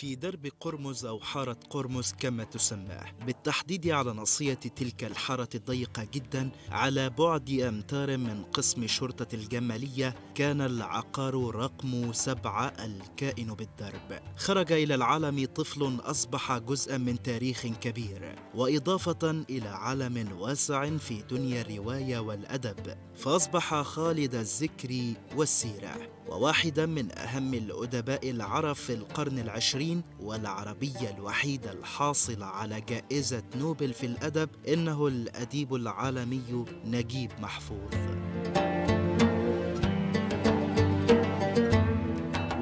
في درب قرمز أو حارة قرمز كما تسمى بالتحديد على ناصية تلك الحارة الضيقة جدا على بعد أمتار من قسم شرطة الجمالية كان العقار رقم سبعة الكائن بالدرب خرج إلى العالم طفل أصبح جزءا من تاريخ كبير وإضافة إلى عالم واسع في دنيا الرواية والأدب فأصبح خالد الذكر والسيرة وواحدا من أهم الأدباء العرب في القرن العشرين والعربية الوحيدة الحاصلة على جائزة نوبل في الأدب إنه الأديب العالمي نجيب محفوظ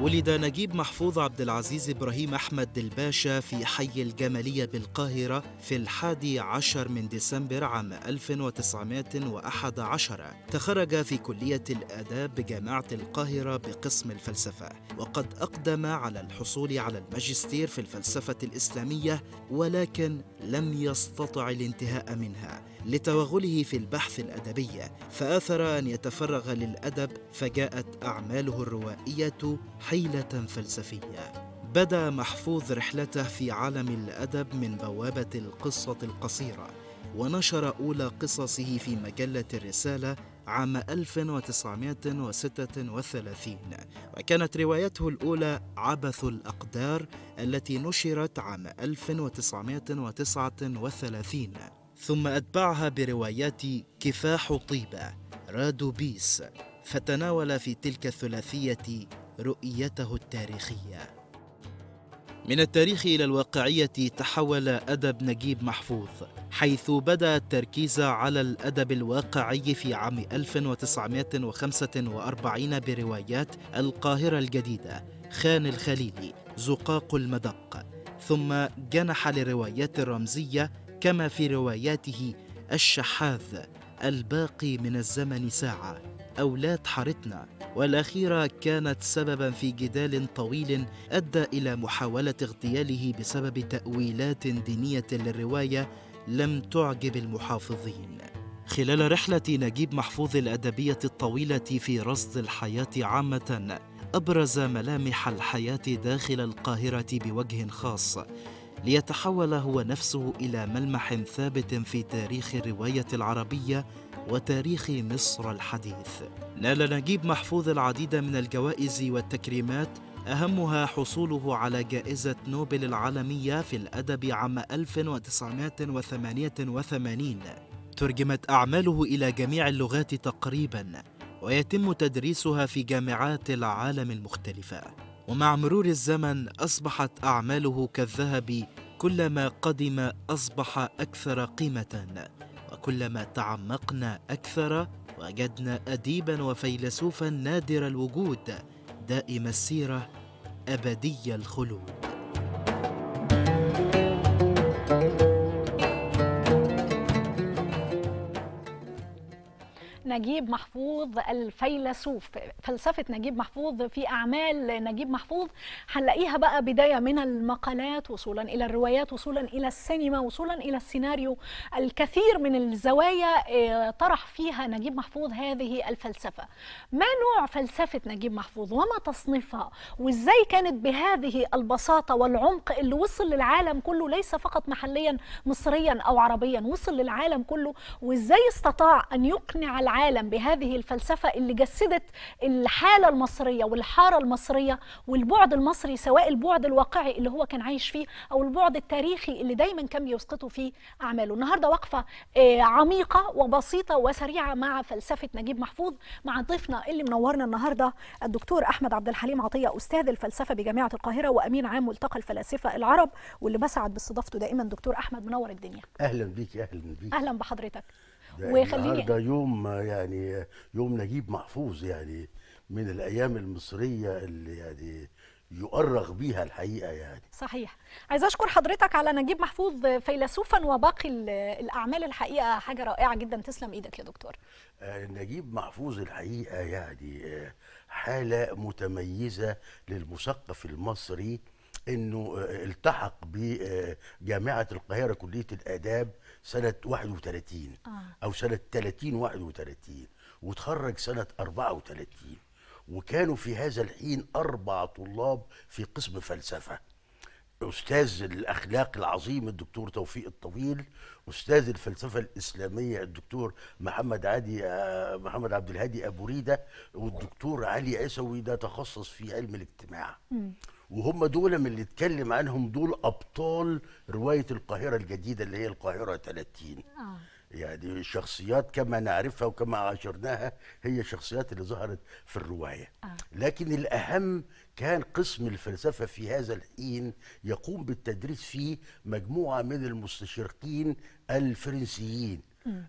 ولد نجيب محفوظ عبد العزيز إبراهيم أحمد الباشا في حي الجمالية بالقاهرة في الحادي عشر من ديسمبر عام 1911 تخرج في كلية الآداب بجامعة القاهرة بقسم الفلسفة وقد أقدم على الحصول على الماجستير في الفلسفة الإسلامية ولكن لم يستطع الانتهاء منها لتوغله في البحث الأدبي فآثر أن يتفرغ للأدب فجاءت أعماله الروائية حيلة فلسفية بدا محفوظ رحلته في عالم الأدب من بوابة القصة القصيرة ونشر أولى قصصه في مجلة الرسالة عام 1936 وكانت روايته الأولى عبث الأقدار التي نشرت عام 1939 ثم أتبعها بروايات كفاح طيبة رادو بيس فتناول في تلك الثلاثية رؤيته التاريخية من التاريخ إلى الواقعية تحول أدب نجيب محفوظ حيث بدأ التركيز على الأدب الواقعي في عام 1945 بروايات القاهرة الجديدة خان الخليلي زقاق المدق ثم جنح للروايات الرمزية كما في رواياته الشحاذ الباقي من الزمن ساعة أولاد حارتنا والأخيرة كانت سببا في جدال طويل أدى إلى محاولة اغتياله بسبب تأويلات دينية للرواية لم تعجب المحافظين خلال رحلة نجيب محفوظ الأدبية الطويلة في رصد الحياة عامة أبرز ملامح الحياة داخل القاهرة بوجه خاص ليتحول هو نفسه الى ملمح ثابت في تاريخ الروايه العربيه وتاريخ مصر الحديث نال نجيب محفوظ العديد من الجوائز والتكريمات أهمها حصوله على جائزة نوبل العالمية في الأدب عام 1988 ترجمت أعماله إلى جميع اللغات تقريباً ويتم تدريسها في جامعات العالم المختلفة ومع مرور الزمن أصبحت أعماله كالذهب كلما قدم أصبح أكثر قيمة وكلما تعمقنا أكثر وجدنا أديبا وفيلسوفا نادر الوجود دائم السيرة أبدي الخلود نجيب محفوظ الفيلسوف فلسفة نجيب محفوظ في أعمال نجيب محفوظ هنلاقيها بقى بداية من المقالات وصولا إلى الروايات وصولا إلى السينما وصولا إلى السيناريو الكثير من الزوايا آه، طرح فيها نجيب محفوظ هذه الفلسفة ما نوع فلسفة نجيب محفوظ وما تصنيفها وإزاي كانت بهذه البساطة والعمق اللي وصل للعالم كله ليس فقط محليا مصريا أو عربيا وصل للعالم كله وإزاي استطاع أن يقنع العالم العالم بهذه الفلسفه اللي جسدت الحاله المصريه والحاره المصريه والبعد المصري سواء البعد الواقعي اللي هو كان عايش فيه او البعد التاريخي اللي دايما كان بيسقطه فيه اعماله النهارده وقفه آه، عميقه وبسيطه وسريعه مع فلسفه نجيب محفوظ مع ضيفنا اللي منورنا النهارده الدكتور احمد عبد الحليم عطيه استاذ الفلسفه بجامعه القاهره وامين عام ملتقى الفلاسفه العرب واللي بسعد باستضافته دائما دكتور احمد منور الدنيا اهلا بيك اهلا بيك اهلا بحضرتك يعني ويخليني النهارده يوم يعني يوم نجيب محفوظ يعني من الايام المصريه اللي يعني يؤرخ بيها الحقيقه يعني صحيح عايز اشكر حضرتك على نجيب محفوظ فيلسوفا وباقي الاعمال الحقيقه حاجه رائعه جدا تسلم ايدك يا دكتور آه، نجيب محفوظ الحقيقه يعني آه، حاله متميزه للمثقف المصري انه آه، التحق بجامعه القاهره كليه الاداب سنه 31 آه. او سنه 30 31 وتخرج سنه 34 وكانوا في هذا الحين اربع طلاب في قسم فلسفه استاذ الاخلاق العظيم الدكتور توفيق الطويل استاذ الفلسفه الاسلاميه الدكتور محمد عادي آه، محمد عبد الهادي ابو ريده والدكتور علي عيسوي ده تخصص في علم الاجتماع وهم دول من اللي اتكلم عنهم دول ابطال روايه القاهره الجديده اللي هي القاهره 30 آه. يعني شخصيات كما نعرفها وكما عاشرناها هي الشخصيات اللي ظهرت في الروايه آه. لكن الاهم كان قسم الفلسفه في هذا الحين يقوم بالتدريس فيه مجموعه من المستشرقين الفرنسيين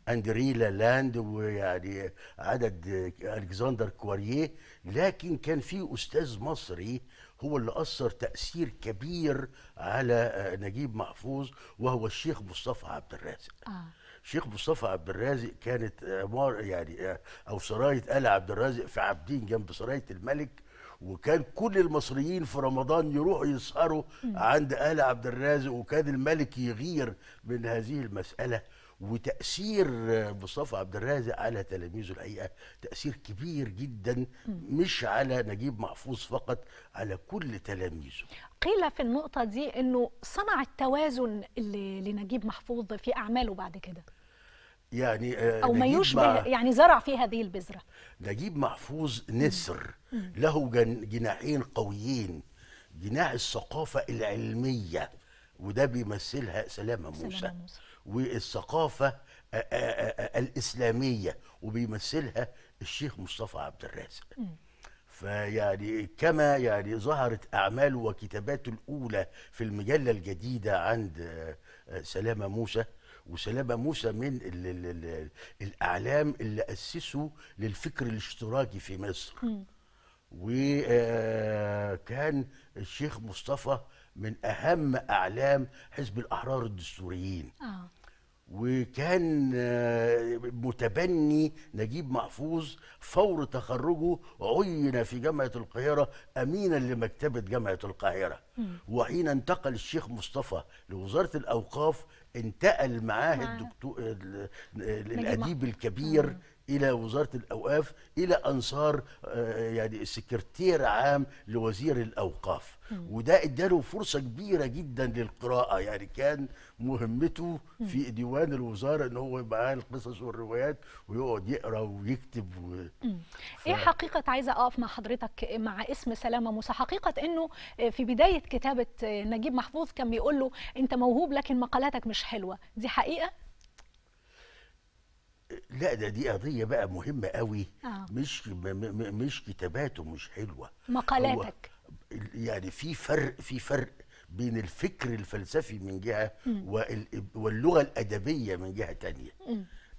اندري لاند ويعني عدد الكسندر كواريه لكن كان في استاذ مصري هو اللي أثر تأثير كبير على آه، نجيب محفوظ وهو الشيخ مصطفى عبد الرازق آه. الشيخ مصطفى عبد الرازق كانت عمار آه، يعني آه، او سرايه ال عبد الرازق في عابدين جنب سرايه الملك وكان كل المصريين في رمضان يروحوا يسهروا عند ال عبد الرازق وكان الملك يغير من هذه المساله وتاثير مصطفى عبد الرازق على تلاميذه الحقيقه تاثير كبير جدا مش على نجيب محفوظ فقط على كل تلاميذه قيل في النقطه دي انه صنع التوازن لنجيب محفوظ في اعماله بعد كده يعني آه، او ما يشبه يعني زرع في هذه البذره نجيب محفوظ نسر له جناحين قويين جناح الثقافه العلميه وده بيمثلها سلامه موسى, سلامة موسى. والثقافة الإسلامية وبيمثلها الشيخ مصطفى عبد الرازق فيعني كما يعني ظهرت أعماله وكتاباته الأولى في المجلة الجديدة عند سلامة موسى وسلامة موسى من الـ الـ الـ الأعلام اللي أسسوا للفكر الاشتراكي في مصر وكان الشيخ مصطفى من أهم أعلام حزب الأحرار الدستوريين آه. وكان آه، متبني نجيب محفوظ فور تخرجه عين في جامعة القاهرة أمينا لمكتبة جامعة القاهرة وحين انتقل الشيخ مصطفى لوزارة الأوقاف انتقل معاه الدكتور الأديب الكبير الى وزاره الاوقاف الى انصار آه، يعني السكرتير عام لوزير الاوقاف وده اداله فرصه كبيره جدا للقراءه يعني كان مهمته في ديوان الوزاره ان هو معاه القصص والروايات ويقعد يقرا ويكتب و... ف... ايه حقيقه عايزه اقف مع حضرتك مع اسم سلامه موسى حقيقه انه آه، في بدايه كتابه آه، نجيب محفوظ كان بيقول له انت موهوب لكن مقالاتك مش حلوه دي حقيقه لا ده دي قضيه بقى مهمه قوي آه. مش مش كتاباته مش حلوه مقالاتك يعني في فرق في فرق بين الفكر الفلسفي من جهه واللغه الادبيه من جهه ثانيه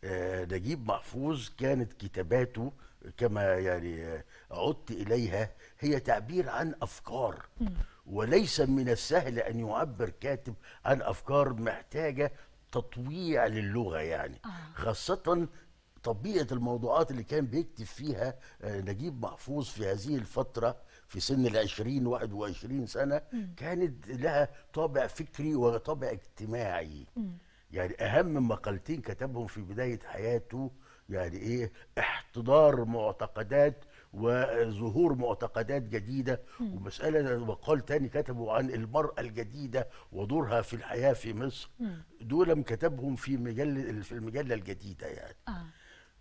آه نجيب محفوظ كانت كتاباته كما يعني عدت اليها هي تعبير عن افكار م. وليس من السهل ان يعبر كاتب عن افكار محتاجه تطويع للغه يعني آه. خاصه طبيعه الموضوعات اللي كان بيكتب فيها آه، نجيب محفوظ في هذه الفتره في سن ال 20 21 سنه كانت لها طابع فكري وطابع اجتماعي يعني اهم مقالتين كتبهم في بدايه حياته يعني ايه احتضار معتقدات وظهور معتقدات جديده ومساله مقال تاني كتبوا عن المراه الجديده ودورها في الحياه في مصر دول كتبهم في مجله في المجله الجديده يعني آه.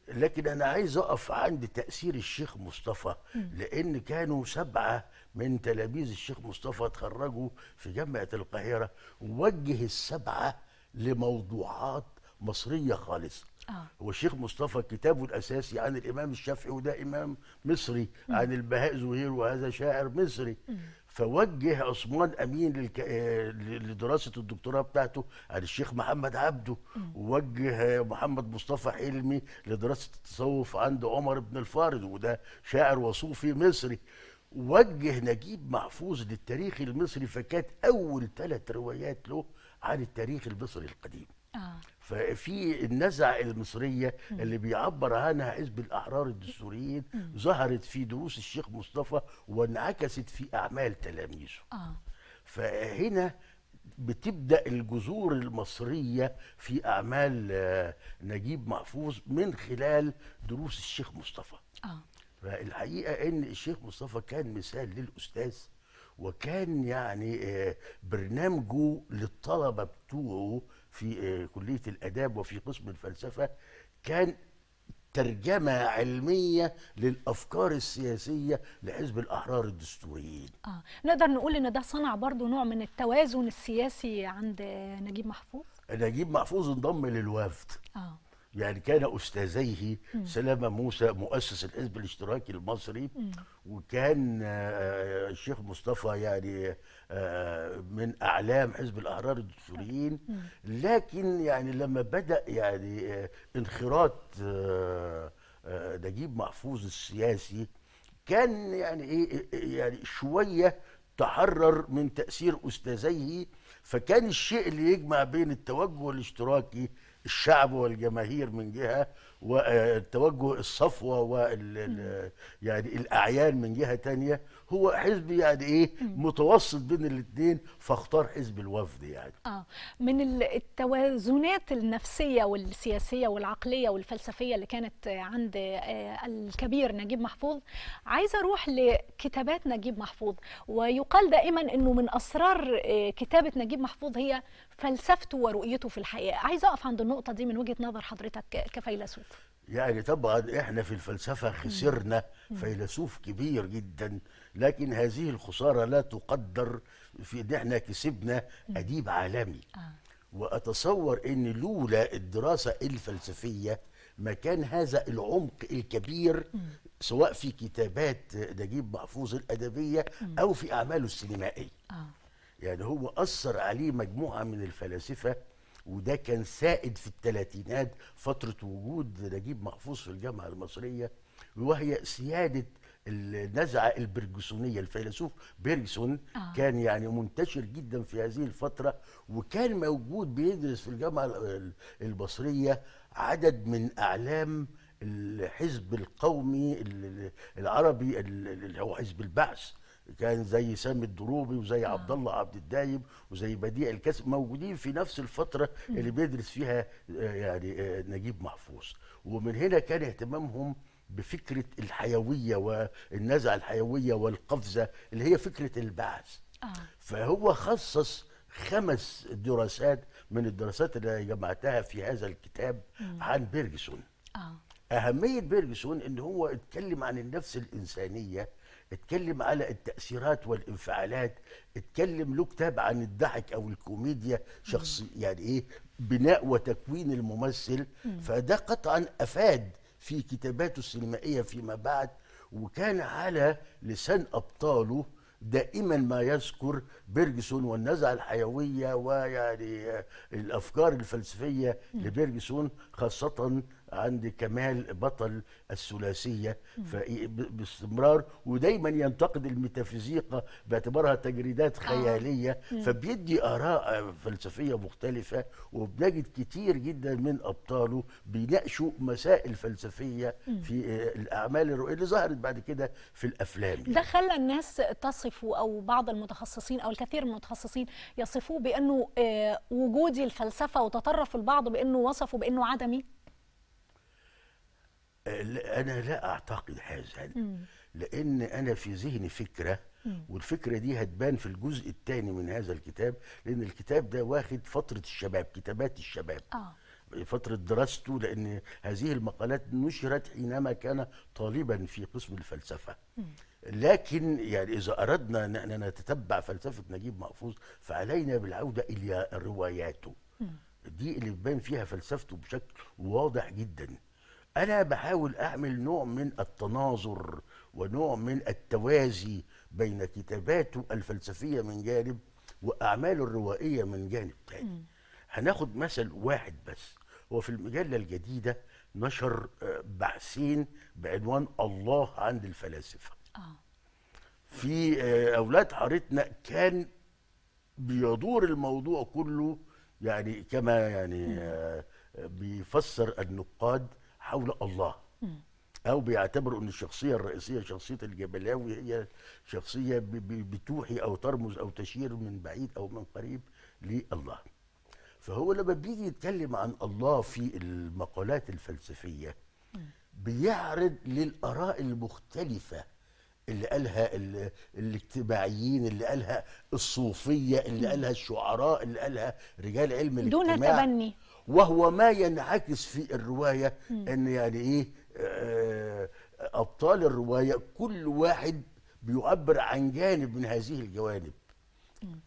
لكن انا عايز اقف عند تاثير الشيخ مصطفى لان كانوا سبعه من تلاميذ الشيخ مصطفى اتخرجوا في جامعه القاهره ووجه السبعه لموضوعات مصريه خالصه آه. والشيخ مصطفى كتابه الاساسي عن الامام الشافعي وده امام مصري م. عن البهاء زهير وهذا شاعر مصري م. فوجه عثمان امين للك... آه، لدراسه الدكتوراه بتاعته عن الشيخ محمد عبده ووجه محمد مصطفى حلمي لدراسه التصوف عند عمر بن الفارض وده شاعر وصوفي مصري وجه نجيب محفوظ للتاريخ المصري فكانت اول ثلاث روايات له عن التاريخ المصري القديم آه. ففي النزعه المصريه اللي بيعبر عنها حزب الاحرار الدستوريين ظهرت في دروس الشيخ مصطفى وانعكست في اعمال تلاميذه آه. فهنا بتبدا الجذور المصريه في اعمال آه، نجيب محفوظ من خلال دروس الشيخ مصطفى آه. فالحقيقه ان الشيخ مصطفى كان مثال للاستاذ وكان يعني آه، برنامجه للطلبه بتوعه في آه، كلية الآداب وفي قسم الفلسفة كان ترجمة علمية للأفكار السياسية لحزب الأحرار الدستوريين آه. نقدر نقول إن ده صنع برضو نوع من التوازن السياسي عند نجيب محفوظ نجيب محفوظ انضم للوفد آه. يعني كان استاذيه سلامه موسى مؤسس الحزب الاشتراكي المصري وكان آه، آه، الشيخ مصطفى يعني آه، من اعلام حزب الاحرار السوريين لكن يعني لما بدا يعني انخراط نجيب محفوظ السياسي كان يعني إيه،, إيه،, ايه يعني شويه تحرر من تاثير استاذيه فكان الشيء اللي يجمع بين التوجه الاشتراكي الشعب والجماهير من جهه وتوجه الصفوه وال يعني الاعيان من جهه تانية هو حزب يعني ايه متوسط بين الاثنين فاختار حزب الوفد يعني اه من التوازنات النفسيه والسياسيه والعقليه والفلسفيه اللي كانت عند آه، الكبير نجيب محفوظ عايزه اروح لكتابات نجيب محفوظ ويقال دائما انه من اسرار آه، كتابه نجيب محفوظ هي فلسفته ورؤيته في الحياه عايز اقف عند النقطه دي من وجهه نظر حضرتك كفيلسوف يعني طبعا احنا في الفلسفه خسرنا فيلسوف كبير جدا لكن هذه الخساره لا تقدر في ان احنا كسبنا اديب عالمي آه. واتصور ان لولا الدراسه الفلسفيه ما كان هذا العمق الكبير سواء في كتابات نجيب محفوظ الادبيه او في اعماله السينمائيه آه. يعني هو أثر عليه مجموعة من الفلاسفة وده كان سائد في الثلاثينات فترة وجود نجيب محفوظ في الجامعة المصرية وهي سيادة النزعة البرجسونية الفيلسوف بيرجسون آه. كان يعني منتشر جدا في هذه الفترة وكان موجود بيدرس في الجامعة المصرية عدد من أعلام الحزب القومي العربي اللي هو حزب البعث كان زي سامي الدروبي وزي آه. عبد الله عبد الدايب وزي بديع الكاس موجودين في نفس الفتره م. اللي بيدرس فيها آه، يعني آه، نجيب محفوظ ومن هنا كان اهتمامهم بفكره الحيويه والنزعه الحيويه والقفزه اللي هي فكره البعث آه. فهو خصص خمس دراسات من الدراسات اللي جمعتها في هذا الكتاب م. عن بيرجسون آه. اهميه بيرجسون ان هو اتكلم عن النفس الانسانيه اتكلم على التأثيرات والانفعالات اتكلم له كتاب عن الضحك أو الكوميديا شخصي يعني إيه بناء وتكوين الممثل فده قطعا أفاد في كتاباته السينمائية فيما بعد وكان على لسان أبطاله دائما ما يذكر بيرجسون والنزعة الحيوية ويعني الأفكار الفلسفية لبيرجسون خاصة عند كمال بطل الثلاثيه باستمرار ودايما ينتقد الميتافيزيقا باعتبارها تجريدات آه. خياليه فبيدي اراء فلسفيه مختلفه وبنجد كتير جدا من ابطاله بيناقشوا مسائل فلسفيه في آه، الاعمال الرؤيه اللي ظهرت بعد كده في الافلام ده خلى الناس تصفه او بعض المتخصصين او الكثير من المتخصصين يصفوه بانه آه، وجودي الفلسفه وتطرف البعض بانه وصفه بانه عدمي انا لا اعتقد هذا لان انا في ذهني فكره والفكره دي هتبان في الجزء الثاني من هذا الكتاب لان الكتاب ده واخد فتره الشباب كتابات الشباب آه. فترة دراسته لأن هذه المقالات نشرت حينما كان طالبا في قسم الفلسفة لكن يعني إذا أردنا أن نتتبع فلسفة نجيب محفوظ فعلينا بالعودة إلى رواياته دي اللي بيبان فيها فلسفته بشكل واضح جدا انا بحاول اعمل نوع من التناظر ونوع من التوازي بين كتاباته الفلسفيه من جانب واعماله الروائيه من جانب ثاني هناخد مثل واحد بس هو في المجله الجديده نشر آه، بحثين بعنوان الله عند الفلاسفه آه. في آه، اولاد حارتنا كان بيدور الموضوع كله يعني كما يعني آه، بيفسر النقاد حول الله او بيعتبروا ان الشخصيه الرئيسيه شخصيه الجبلاوي هي شخصيه بتوحي او ترمز او تشير من بعيد او من قريب لله فهو لما بيجي يتكلم عن الله في المقالات الفلسفيه بيعرض للاراء المختلفه اللي قالها الاجتماعيين اللي قالها الصوفيه اللي قالها الشعراء اللي قالها رجال علم الاجتماع دون تبني وهو ما ينعكس في الروايه ان يعني ايه آه، ابطال الروايه كل واحد بيعبر عن جانب من هذه الجوانب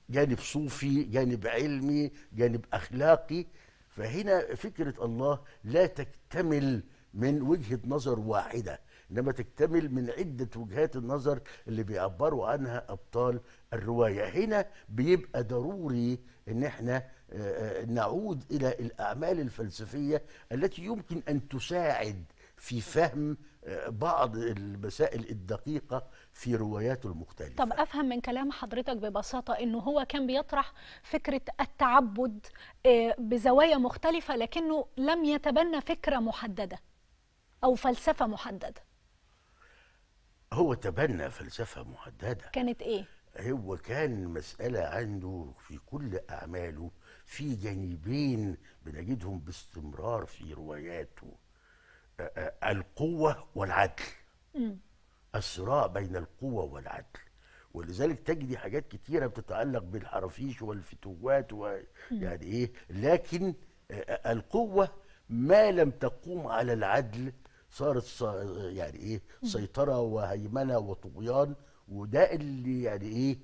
جانب صوفي جانب علمي جانب اخلاقي فهنا فكره الله لا تكتمل من وجهه نظر واحده انما تكتمل من عده وجهات النظر اللي بيعبروا عنها ابطال الروايه هنا بيبقى ضروري ان احنا آه، آه، نعود الى الاعمال الفلسفيه التي يمكن ان تساعد في فهم آه، بعض المسائل الدقيقه في رواياته المختلفه طب افهم من كلام حضرتك ببساطه انه هو كان بيطرح فكره التعبد بزوايا مختلفه لكنه لم يتبنى فكره محدده او فلسفه محدده هو تبنى فلسفة مهددة كانت إيه؟ هو كان مسألة عنده في كل أعماله في جانبين بنجدهم باستمرار في رواياته القوة والعدل م. الصراع بين القوة والعدل ولذلك تجدي حاجات كتيرة بتتعلق بالحرافيش والفتوات و... يعني إيه لكن القوة ما لم تقوم على العدل صارت يعني ايه سيطره وهيمنه وطغيان وده اللي يعني ايه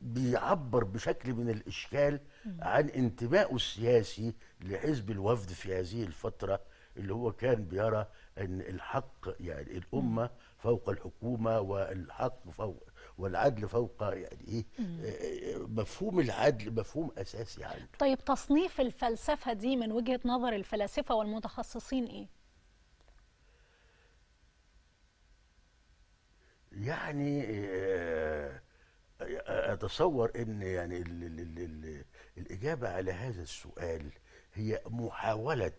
بيعبر بشكل من الاشكال عن انتمائه السياسي لحزب الوفد في هذه الفتره اللي هو كان بيرى ان الحق يعني الامه فوق الحكومه والحق فوق والعدل فوق يعني ايه آه، آه، مفهوم العدل مفهوم اساسي عنده طيب تصنيف الفلسفه دي من وجهه نظر الفلاسفه والمتخصصين ايه يعني آه، اتصور ان يعني الـ الـ الـ الـ الاجابه على هذا السؤال هي محاوله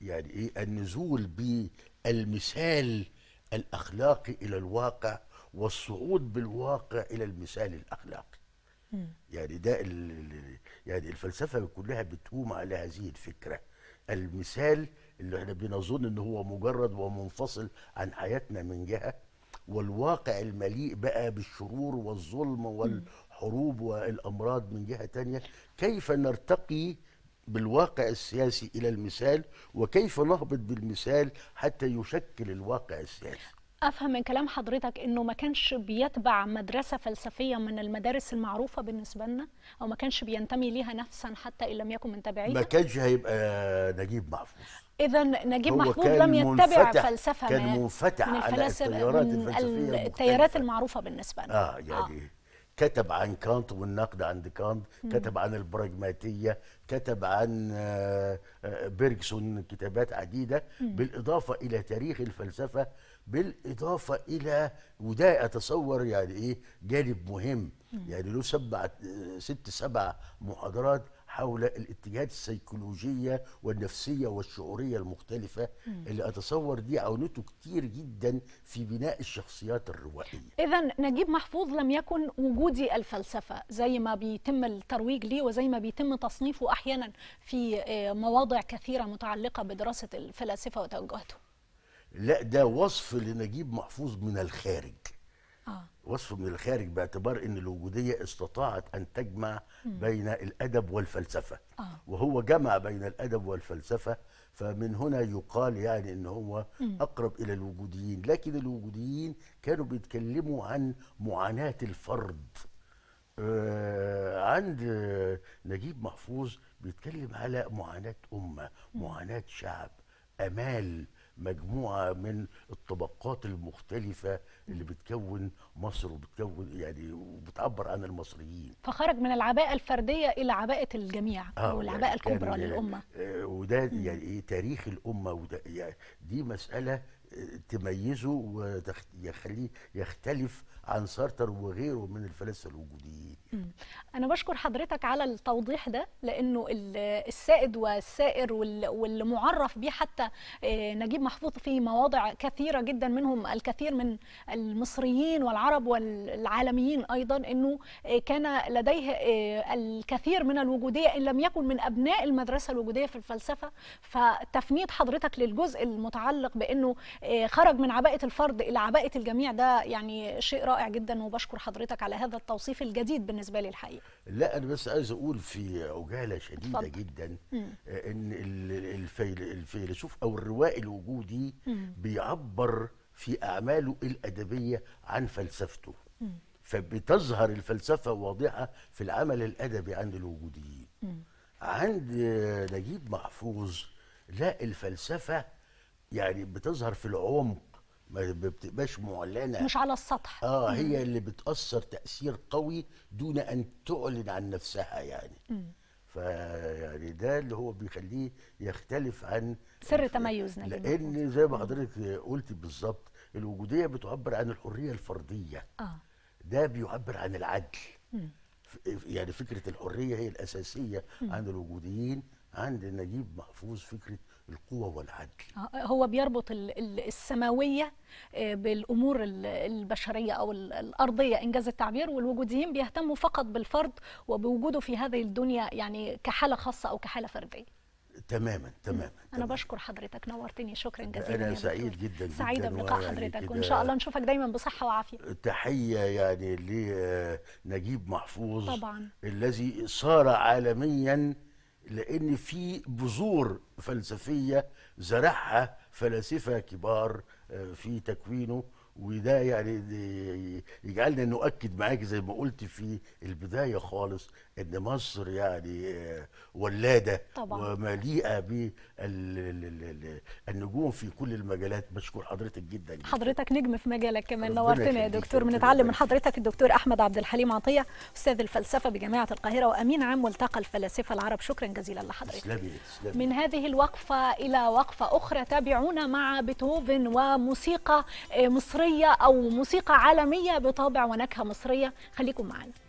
يعني ايه النزول بالمثال الاخلاقي الى الواقع والصعود بالواقع الى المثال الاخلاقي م. يعني ده يعني الفلسفه كلها بتقوم على هذه الفكره المثال اللي احنا بنظن ان هو مجرد ومنفصل عن حياتنا من جهه والواقع المليء بقى بالشرور والظلم والحروب والامراض من جهه تانية كيف نرتقي بالواقع السياسي الى المثال وكيف نهبط بالمثال حتى يشكل الواقع السياسي افهم من كلام حضرتك انه ما كانش بيتبع مدرسه فلسفيه من المدارس المعروفه بالنسبه لنا او ما كانش بينتمي ليها نفسا حتى ان لم يكن من تابعيها ما كانش هيبقى نجيب محفوظ اذا نجيب محفوظ لم يتبع فلسفه كان منفتح من على التيارات الفلسفيه التيارات المعروفه بالنسبه لنا اه يعني آه. كتب عن كانت والنقد عند كانت كتب عن البراجماتية كتب عن آه، آه، بيرجسون كتابات عديدة بالإضافة إلى تاريخ الفلسفة بالاضافه الى وده اتصور يعني ايه جانب مهم يعني له سبع ست سبع محاضرات حول الاتجاهات السيكولوجيه والنفسيه والشعوريه المختلفه اللي اتصور دي عاونته كتير جدا في بناء الشخصيات الروائيه. اذا نجيب محفوظ لم يكن وجودي الفلسفه زي ما بيتم الترويج ليه وزي ما بيتم تصنيفه احيانا في آه، مواضع كثيره متعلقه بدراسه الفلاسفه وتوجهاتهم. لا ده وصف لنجيب محفوظ من الخارج آه. وصف من الخارج باعتبار ان الوجوديه استطاعت ان تجمع م. بين الادب والفلسفه آه. وهو جمع بين الادب والفلسفه فمن هنا يقال يعني ان هو م. اقرب الى الوجوديين لكن الوجوديين كانوا بيتكلموا عن معاناه الفرد آه عند نجيب محفوظ بيتكلم على معاناه امه معاناه شعب امال مجموعه من الطبقات المختلفه اللي بتكون مصر وبتكون يعني وبتعبر عن المصريين فخرج من العباءه الفرديه الى عباءه الجميع آه او العباءه يعني الكبرى للامه آه، وده يعني إيه تاريخ الامه وده يعني دي مساله تميزه ويخليه يختلف عن سارتر وغيره من الفلاسفه الوجوديين انا بشكر حضرتك على التوضيح ده لانه السائد والسائر واللي معرف حتى آه، نجيب محفوظ في مواضع كثيره جدا منهم الكثير من المصريين والعرب والعالميين ايضا انه آه، كان لديه آه، الكثير من الوجوديه ان لم يكن من ابناء المدرسه الوجوديه في الفلسفه فتفنيد حضرتك للجزء المتعلق بانه آه، خرج من عباءه الفرد الى عباءه الجميع ده يعني شيء رائع جدا وبشكر حضرتك على هذا التوصيف الجديد بالنسبه لي الحقيقه لا انا بس عايز اقول في عجاله شديده فضل. جدا مم. آه، ان الفيلسوف او الروائي الوجودي مم. بيعبر في اعماله الادبيه عن فلسفته فبتظهر الفلسفه واضحه في العمل الادبي عند الوجوديين عند نجيب محفوظ لا الفلسفه يعني بتظهر في العمق ما بتبقاش معلنه مش على السطح اه هي مم. اللي بتاثر تاثير قوي دون ان تعلن عن نفسها يعني فيعني ده اللي هو بيخليه يختلف عن سر تميزنا لان زي ما حضرتك قلتي بالظبط الوجوديه بتعبر عن الحريه الفرديه آه. ده بيعبر عن العدل مم. يعني فكره الحريه هي الاساسيه مم. عند الوجوديين عند نجيب محفوظ فكره القوة والعدل آه، هو بيربط السماوية آه، بالأمور البشرية أو الأرضية إنجاز التعبير والوجوديين بيهتموا فقط بالفرد وبوجوده في هذه الدنيا يعني كحالة خاصة أو كحالة فردية تماما تماما انا تماماً. بشكر حضرتك نورتني شكرا جزيلا انا سعيد جدا سعيده بلقاء حضرتك وان شاء الله نشوفك دايما بصحه وعافيه تحيه يعني لنجيب محفوظ طبعا الذي صار عالميا لان في بذور فلسفيه زرعها فلاسفه كبار آه، في تكوينه وده يعني يجعلنا نؤكد معاك زي ما قلت في البدايه خالص ان مصر يعني آه، ولاده طبعا. ومليئه بالنجوم في كل المجالات بشكر حضرتك جدا, حضرتك نجم في مجالك كمان نورتنا يا دكتور بنتعلم من حضرتك الدكتور احمد عبد الحليم عطيه استاذ الفلسفه بجامعه القاهره وامين عام ملتقى الفلاسفه العرب شكرا جزيلا لحضرتك اسلامي تسلمي من هذه الوقفه الى وقفه اخرى تابعونا مع بيتهوفن وموسيقى آه، مصريه عربية أو موسيقى عالمية بطابع ونكهة مصرية خليكم معنا